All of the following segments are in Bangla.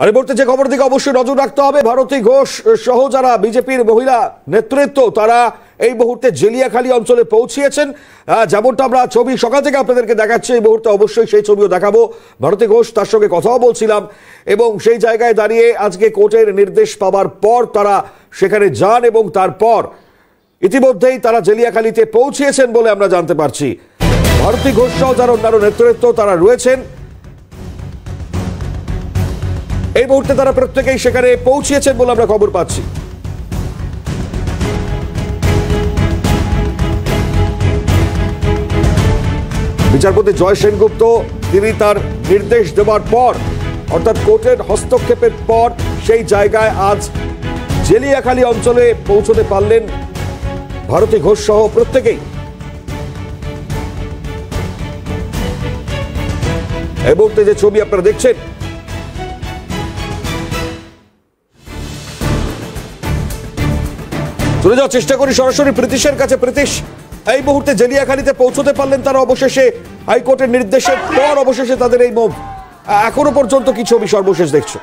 আর এই যে খবর দিকে অবশ্যই নজর রাখতে হবে ভারতী ঘোষ সহ যারা বিজেপির মহিলা নেতৃত্ব তারা এই মুহূর্তে জেলিয়াখালী অঞ্চলে পৌঁছিয়েছেন যেমনটা আমরা ছবি সকাল থেকে আপনাদেরকে দেখাচ্ছি এই মুহূর্তে অবশ্যই সেই ছবিও দেখাবো ভারতী ঘোষ তার সঙ্গে কথাও বলছিলাম এবং সেই জায়গায় দাঁড়িয়ে আজকে কোর্টের নির্দেশ পাওয়ার পর তারা সেখানে যান এবং তারপর ইতিমধ্যেই তারা জেলিয়াখালীতে পৌঁছিয়েছেন বলে আমরা জানতে পারছি ভারতী ঘোষ সহ যারা অন্যান্য নেতৃত্ব তারা রয়েছেন এই মুহূর্তে তারা প্রত্যেকেই সেখানে পৌঁছিয়েছেন বলে আমরা খবর পাচ্ছি বিচারপতি জয় সেনগুপ্ত তিনি তার নির্দেশ দেওয়ার পর অর্থাৎ কোর্টের হস্তক্ষেপের পর সেই জায়গায় আজ জেলিয়াখালী অঞ্চলে পৌঁছতে পারলেন ভারতী ঘোষ সহ প্রত্যেকেই এই মুহূর্তে যে ছবি আপনারা দেখছেন ঘুরে যাওয়ার চেষ্টা করি সরাসরি প্রীতিশের কাছে প্রীতিশ এই মুহূর্তে জেলিয়াখালিতে পৌঁছতে পারলেন তারা অবশেষে হাইকোর্টের নির্দেশের পর অবশেষে তাদের এই মুভ এখনো পর্যন্ত কি ছবি সর্বশেষ দেখছো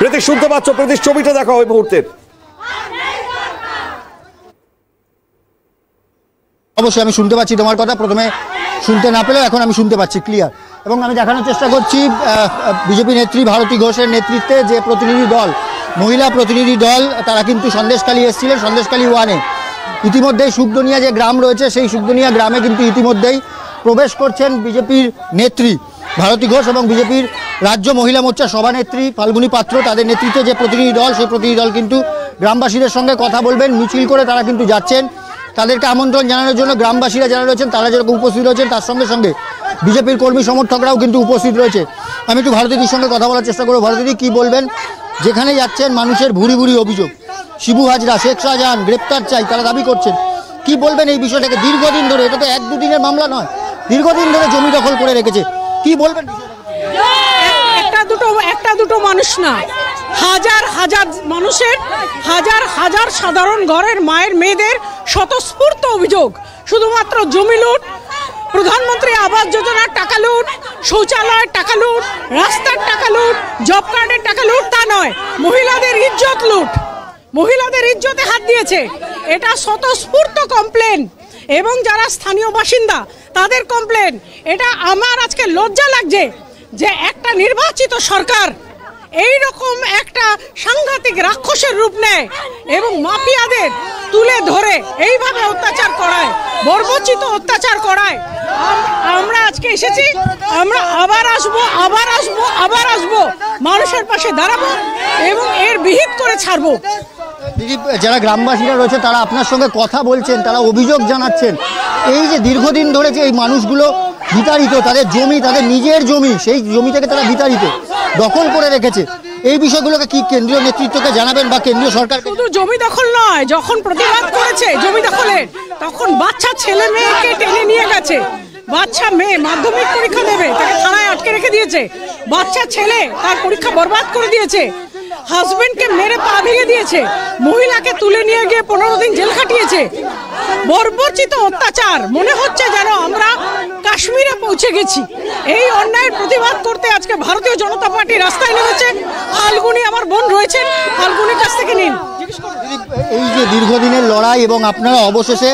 প্রীতিশ শুনতে পাচ্ছ প্রীতিশ ছবিটা দেখা ওই মুহূর্তের অবশ্যই আমি শুনতে পাচ্ছি তোমার কথা প্রথমে শুনতে না পেলেও এখন আমি শুনতে পাচ্ছি ক্লিয়ার এবং আমি দেখানোর চেষ্টা করছি বিজেপি নেত্রী ভারতী ঘোষের নেতৃত্বে যে প্রতিনিধি দল মহিলা প্রতিনিধি দল তারা কিন্তু সন্দেশকালী এসেছিলেন সন্দেশকালী ওয়ানে ইতিমধ্যেই সুগদনিয়া যে গ্রাম রয়েছে সেই সুগদনিয়া গ্রামে কিন্তু ইতিমধ্যেই প্রবেশ করছেন বিজেপির নেত্রী ভারতী ঘোষ এবং বিজেপির রাজ্য মহিলা মোর্চা সভানেত্রী ফাল্গুনী পাত্র তাদের নেতৃত্বে যে প্রতিনিধি দল সেই প্রতিনিধি দল কিন্তু গ্রামবাসীদের সঙ্গে কথা বলবেন মিছিল করে তারা কিন্তু যাচ্ছেন তাদেরকে আমন্ত্রণ জানানোর জন্য গ্রামবাসীরা যারা রয়েছেন তারা যেরকম উপস্থিত রয়েছেন তার সঙ্গে সঙ্গে বিজেপির কর্মী সমর্থকরাও কিন্তু উপস্থিত রয়েছে আমি একটু ভারতীদের সঙ্গে কথা বলার চেষ্টা করবো ভারতীদি কী বলবেন যেখানে যাচ্ছেন মানুষের ভুরি ভুরি অভিযোগ শিবু হাজরা শেখ শাহজাহান গ্রেপ্তার চাই তারা দাবি করছেন কি বলবেন এই বিষয়টাকে দীর্ঘদিন ধরে এটা তো এক দুদিনের মামলা নয় দীর্ঘদিন ধরে জমি দখল করে রেখেছে কি বলবেন একটা দুটো একটা দুটো মানুষ না হাজার হাজার মানুষের হাজার হাজার সাধারণ ঘরের মায়ের মেয়েদের স্বতঃস্ফূর্ত অভিযোগ শুধুমাত্র জমি লুট প্রধানমন্ত্রী আবাস যোজনার টাকা লুট শৌচালয়ের টাকা লুট রাস্তার টাকা লুট জব কার্ডের টাকা লুট তা নয় মহিলাদের ইজ্জত লুট মহিলাদের ইজ্জতে হাত দিয়েছে এটা স্বতঃস্ফূর্ত কমপ্লেন এবং যারা স্থানীয় বাসিন্দা তাদের কমপ্লেন এটা আমার আজকে লজ্জা লাগছে যে একটা নির্বাচিত সরকার এই রকম একটা সাংঘাতিক রাক্ষসের রূপ নেয় এবং মাফিয়াদের তুলে ধরে এইভাবে অত্যাচার করায় বর্বচিত অত্যাচার করায় আমরা আজকে এসেছি আমরা আবার আসবো আবার আসবো আবার আসবো মানুষের পাশে দাঁড়াবো এবং এর বিহিত করে ছাড়বো যারা গ্রামবাসীরা রয়েছে তারা আপনার সঙ্গে কথা বলছেন তারা অভিযোগ জানাচ্ছেন এই যে দীর্ঘদিন ধরে যে এই মানুষগুলো বিতাড়িত তাদের জমি তাদের নিজের জমি সেই জমি থেকে তারা বিতাড়িত দখল করে রেখেছে এই বিষয়গুলোকে কি কেন্দ্রীয় নেতৃত্বকে জানাবেন বা কেন্দ্রীয় সরকার শুধু জমি দখল নয় যখন প্রতিবাদ করেছে জমি দখলে তখন বাচ্চা ছেলে মেয়েকে টেনে নিয়ে গেছে বাচ্চা মেয়ে মাধ্যমিক পরীক্ষা দেবে তাকে থানায় আটকে রেখে দিয়েছে বাচ্চা ছেলে তার পরীক্ষা বরবাদ করে দিয়েছে হাজবেন্ডকে মেরে পা ভেঙে দিয়েছে মহিলাকে তুলে নিয়ে গিয়ে পনেরো দিন জেল খাটিয়েছে বর্বরচিত অত্যাচার মনে হচ্ছে যেন আমরা কাশ্মীরে পৌঁছে গেছি এই অন্যায়ের প্রতিবাদ করতে আজকে ভারতীয় জনতা পার্টি রাস্তায় নেমেছে ফাল্গুনি আমার বোন রয়েছেন ফাল্গুনির কাছ থেকে নিন এই যে দীর্ঘদিনের লড়াই এবং আপনারা অবশেষে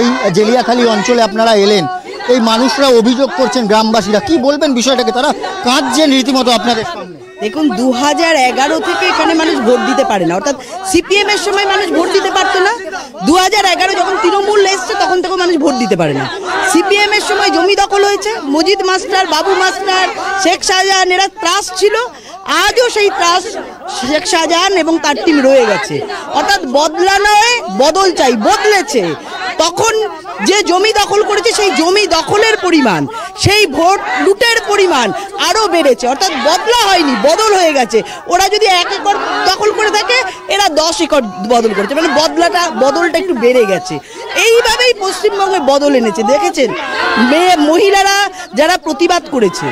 এই জেলিয়াখালী অঞ্চলে আপনারা এলেন এই মানুষরা অভিযোগ করছেন গ্রামবাসীরা কি বলবেন বিষয়টাকে তারা কাঁদছেন রীতিমতো আপনাদের সামনে দেখুন দু হাজার এগারো থেকে এখানে মানুষ ভোট দিতে পারে না অর্থাৎ সিপিএম এর সময় মানুষ ভোট দিতে পারতো না দু হাজার এগারো যখন তৃণমূল এসছে তখন তখন মানুষ ভোট দিতে পারে না সিপিএম এর সময় জমি দখল হয়েছে মজিদ মাস্টার বাবু মাস্টার শেখ শাহজাহান এরা ত্রাস ছিল আজও সেই ত্রাস শেখ শাহজাহান এবং তার টিম রয়ে গেছে অর্থাৎ বদলা নয় বদল চাই বদলেছে তখন যে জমি দখল করেছে সেই জমি দখলের পরিমাণ সেই ভোট লুটের পরিমাণ আরও বেড়েছে অর্থাৎ বদলা হয়নি বদল হয়ে গেছে ওরা যদি এক একর দখল করে থাকে এরা দশ একর বদল করেছে মানে বদলাটা বদলটা একটু বেড়ে গেছে এইভাবেই পশ্চিমবঙ্গে বদল এনেছে দেখেছেন মেয়ে মহিলারা যারা প্রতিবাদ করেছে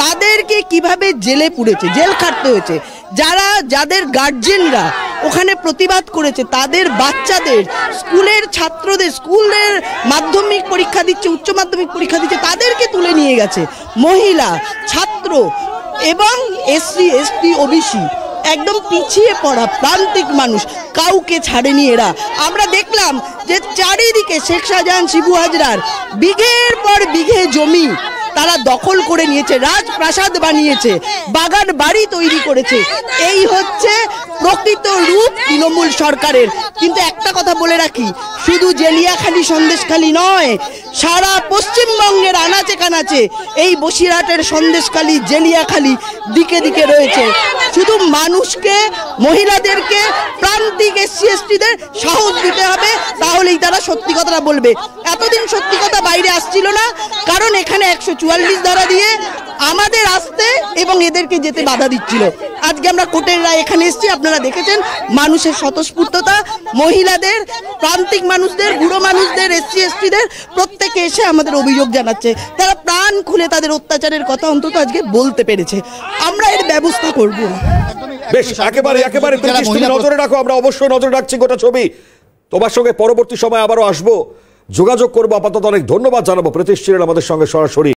তাদেরকে কিভাবে জেলে পুড়েছে জেল খাটতে হয়েছে যারা যাদের গার্জেনরা ওখানে প্রতিবাদ করেছে তাদের বাচ্চাদের স্কুলের ছাত্রদের স্কুলের মাধ্যমিক পরীক্ষা দিচ্ছে উচ্চ মাধ্যমিক পরীক্ষা দিচ্ছে তাদেরকে তুলে নিয়ে গেছে মহিলা ছাত্র এবং এসসি এসটি ওবিসি একদম পিছিয়ে পড়া প্রান্তিক মানুষ কাউকে ছাড়েনি এরা আমরা দেখলাম যে চারিদিকে শেখ শাহজাহান শিবু হাজরার বিঘের পর বিঘে জমি তারা দখল করে নিয়েছে রাজপ্রাসাদ বানিয়েছে বাগান বাড়ি তৈরি করেছে এই হচ্ছে প্রকৃত রূপ তৃণমূল সরকারের কিন্তু একটা কথা বলে রাখি শুধু জেলিয়াখালি সন্দেশখালি নয় সারা পশ্চিমবঙ্গের আনাচে কানাচে এই বসিরহাটের সন্দেশখালি জেলিয়াখালি দিকে দিকে রয়েছে শুধু মানুষকে মহিলাদেরকে প্রান্তিক এসসি এসটিদের সাহস দিতে হবে তাহলেই তারা সত্যি কথাটা বলবে এতদিন সত্যি কথা বাইরে আসছিল না কারণ এখানে একশো চুয়াল্লিশ ধারা দিয়ে আমাদের আসতে এবং এদেরকে যেতে বাধা দিচ্ছিল আজকে আমরা কোর্টের রায় এখানে এসেছি আপনারা দেখেছেন মানুষের স্বতঃস্ফূর্ততা মহিলাদের প্রান্তিক মানুষদের বুড়ো মানুষদের এসসি এসটিদের প্রত্যেকে এসে আমাদের অভিযোগ জানাচ্ছে তারা প্রাণ খুলে তাদের অত্যাচারের কথা অন্তত আজকে বলতে পেরেছে আমরা এর ব্যবস্থা করব বেশ একেবারে একেবারে নজরে রাখো আমরা অবশ্যই নজরে রাখছি গোটা ছবি তোমার সঙ্গে পরবর্তী সময় আবারও আসবো যোগাযোগ করবো আপাতত অনেক ধন্যবাদ জানাবো প্রতীশ আমাদের সঙ্গে সরাসরি